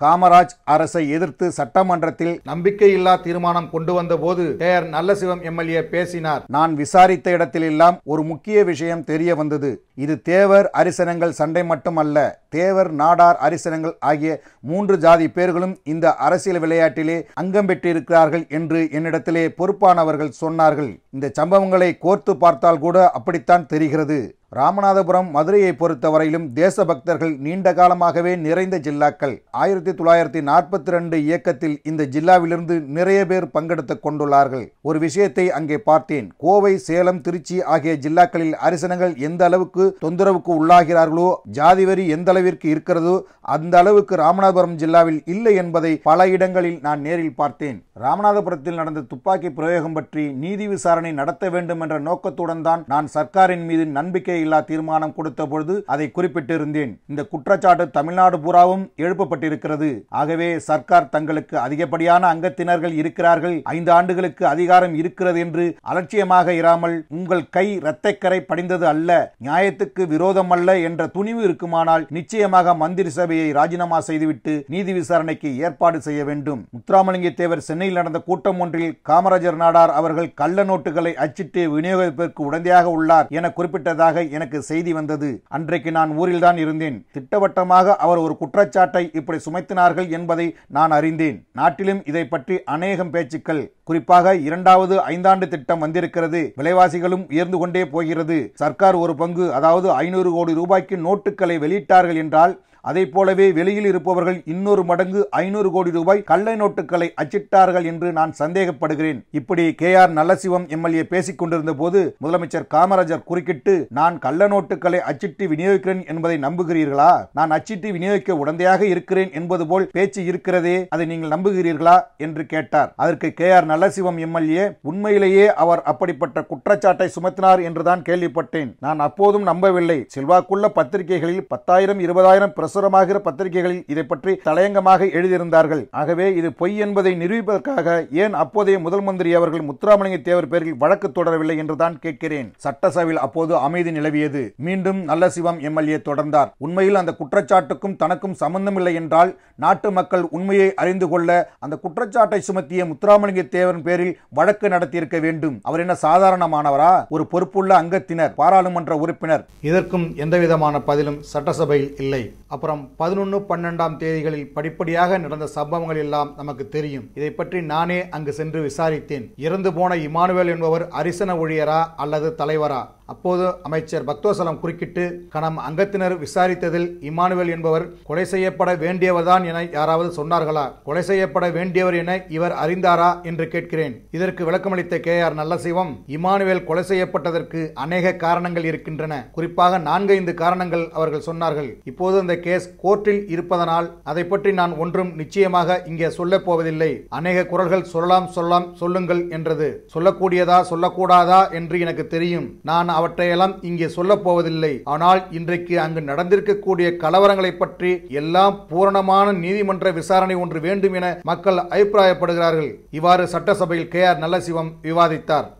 காமராஜ் அரசை எதிர்த்து சட்டமன்றத்தில் நம்பிக்கையில்லா தீர்மானம் கொண்டு வந்த போது கேஆர் நல்லசிவம் எம்எல்ஏ பேசினார் நான் விசாரித்த இடத்தில் எல்லாம் ஒரு முக்கிய விஷயம் தெரிய வந்தது இது தேவர் அரிசனங்கள் சண்டை மட்டுமல்ல தேவர் நாடார் அரிசனங்கள் ஆகிய மூன்று ஜாதி பேர்களும் இந்த அரசியல் விளையாட்டிலே அங்கம் பெற்றிருக்கிறார்கள் என்று என்னிடத்திலே பொறுப்பானவர்கள் சொன்னார்கள் இந்த சம்பவங்களை கோர்த்து பார்த்தால் கூட அப்படித்தான் தெரிகிறது ராமநாதபுரம் மதுரையை பொறுத்தவரையிலும் தேசபக்தர்கள் நீண்ட காலமாகவே நிறைந்த ஜில்லாக்கள் ஆயிரத்தி தொள்ளாயிரத்தி நாற்பத்தி ரெண்டு இயக்கத்தில் இந்த ஜில்லாவிலிருந்து நிறைய பேர் பங்கெடுத்து கொண்டுள்ளார்கள் ஒரு விஷயத்தை அங்கே பார்த்தேன் கோவை சேலம் திருச்சி ஆகிய ஜில்லாக்களில் அரிசனங்கள் எந்த அளவுக்கு தொந்தரவுக்கு உள்ளாகிறார்களோ ஜாதி வரி எந்த அளவிற்கு இருக்கிறதோ அந்த அளவுக்கு ராமநாதபுரம் ஜில்லாவில் இல்லை என்பதை பல இடங்களில் நான் நேரில் பார்த்தேன் ராமநாதபுரத்தில் நடந்த துப்பாக்கி பிரயோகம் பற்றி நீதி விசாரணை நடத்த வேண்டும் என்ற நோக்கத்துடன் தான் நான் சர்க்காரின் மீது நம்பிக்கை இல்லா தீர்மானம் கொடுத்த பொழுது அதை குறிப்பிட்டிருந்தேன் இந்த குற்றச்சாட்டு தமிழ்நாடு பூராவும் எழுப்பப்பட்டிருக்கிறது ஆகவே சர்க்கார் தங்களுக்கு அதிகப்படியான அங்கத்தினர்கள் இருக்கிறார்கள் ஐந்து ஆண்டுகளுக்கு அதிகாரம் இருக்கிறது என்று அலட்சியமாக இராமல் உங்கள் கை இரத்தக்கரை படிந்தது அல்ல நியாயத்துக்கு விரோதம் அல்ல என்ற துணிவு இருக்குமானால் நிச்சயமாக மந்திரி சபையை ராஜினாமா செய்துவிட்டு நீதி விசாரணைக்கு ஏற்பாடு செய்ய வேண்டும் முத்துராமலிங்க தேவர் சென்னை சென்னையில் நடந்த கூட்டம் ஒன்றில் காமராஜர் நாடார் அவர்கள் கள்ள நோட்டுகளை அச்சிட்டு விநியோகிப்பதற்கு உடந்தையாக உள்ளார் என குறிப்பிட்டதாக எனக்கு செய்தி வந்தது அன்றைக்கு நான் ஊரில்தான் இருந்தேன் திட்டவட்டமாக அவர் ஒரு குற்றச்சாட்டை இப்படி சுமைத்தினார்கள் என்பதை நான் அறிந்தேன் நாட்டிலும் இதை பற்றி அநேகம் பேச்சுக்கள் குறிப்பாக இரண்டாவது ஐந்தாண்டு திட்டம் வந்திருக்கிறது விலைவாசிகளும் உயர்ந்து கொண்டே போகிறது சர்க்கார் ஒரு பங்கு அதாவது ஐநூறு கோடி ரூபாய்க்கு நோட்டுகளை வெளியிட்டார்கள் என்றால் அதை போலவே வெளியில் இருப்பவர்கள் இன்னொரு மடங்கு ஐநூறு கோடி ரூபாய் கள்ளை நோட்டுகளை அச்சிட்டார்கள் என்று நான் சந்தேகப்படுகிறேன் இப்படி கே ஆர் நல்லசிவம் எம்எல்ஏ பேசிக் கொண்டிருந்த போது முதலமைச்சர் காமராஜர் குறுக்கிட்டு நான் கள்ள நோட்டுகளை அச்சிட்டு விநியோகிக்கிறேன் என்பதை நம்புகிறீர்களா நான் அச்சிட்டு விநியோகிக்க உடந்தையாக இருக்கிறேன் என்பது போல் பேச்சு இருக்கிறதே அதை நீங்கள் நம்புகிறீர்களா என்று கேட்டார் அதற்கு கே ஆர் நல்லசிவம் எம்எல்ஏ உண்மையிலேயே அவர் அப்படிப்பட்ட குற்றச்சாட்டை சுமத்தினார் என்றுதான் கேள்விப்பட்டேன் நான் அப்போதும் நம்பவில்லை செல்வாக்குள்ள பத்திரிகைகளில் பத்தாயிரம் இருபதாயிரம் பிரச அவசரமாகிற பத்திரிகைகளில் இதை பற்றி தலையங்கமாக எழுதியிருந்தார்கள் ஆகவே இது பொய் என்பதை நிரூபிப்பதற்காக ஏன் அப்போதைய முதல் மந்திரி அவர்கள் முத்துராமலிங்க தேவர் பேரில் வழக்கு தொடரவில்லை என்றுதான் கேட்கிறேன் சட்டசபையில் அப்போது அமைதி நிலவியது மீண்டும் நல்ல சிவம் எம்எல்ஏ தொடர்ந்தார் உண்மையில் அந்த குற்றச்சாட்டுக்கும் தனக்கும் சம்பந்தமில்லை என்றால் நாட்டு மக்கள் உண்மையை அறிந்து கொள்ள அந்த குற்றச்சாட்டை சுமத்திய முத்துராமலிங்க தேவரின் பேரில் வழக்கு நடத்தியிருக்க வேண்டும் அவர் என்ன சாதாரணமானவரா ஒரு பொறுப்புள்ள அங்கத்தினர் பாராளுமன்ற உறுப்பினர் இதற்கும் எந்தவிதமான பதிலும் சட்டசபையில் இல்லை அப்ப அப்புறம் பதினொன்று பன்னெண்டாம் தேதிகளில் படிப்படியாக நடந்த சம்பவங்கள் எல்லாம் நமக்கு தெரியும் இதை பற்றி நானே அங்கு சென்று விசாரித்தேன் இறந்து போன இமானுவேல் என்பவர் அரிசன ஊழியரா அல்லது தலைவரா அப்போது அமைச்சர் பத்வசலம் குறுக்கிட்டு கணம் அங்கத்தினர் விசாரித்ததில் இமானுவேல் என்பவர் கொலை செய்யப்பட வேண்டியவர்தான் என யாராவது சொன்னார்களா கொலை செய்யப்பட வேண்டியவர் என இவர் அறிந்தாரா என்று கேட்கிறேன் இதற்கு விளக்கமளித்த கே ஆர் நல்லசிவம் இமானுவேல் கொலை செய்யப்பட்டதற்கு அநேக காரணங்கள் இருக்கின்றன குறிப்பாக நான்கைந்து காரணங்கள் அவர்கள் சொன்னார்கள் இப்போது அந்த கேஸ் கோர்ட்டில் இருப்பதனால் அதை பற்றி நான் ஒன்றும் நிச்சயமாக இங்கே சொல்லப் போவதில்லை அநேக குரல்கள் சொல்லலாம் சொல்லலாம் சொல்லுங்கள் என்றது சொல்லக்கூடியதா சொல்லக்கூடாதா என்று எனக்கு தெரியும் நான் அவற்றையெல்லாம் இங்கே சொல்லப் போவதில்லை ஆனால் இன்றைக்கு அங்கு நடந்திருக்கக்கூடிய கலவரங்களை பற்றி எல்லாம் பூரணமான நீதிமன்ற விசாரணை ஒன்று வேண்டும் என மக்கள் அபிப்பிராயப்படுகிறார்கள் இவ்வாறு சட்டசபையில் கே ஆர் நல்லசிவம் விவாதித்தார்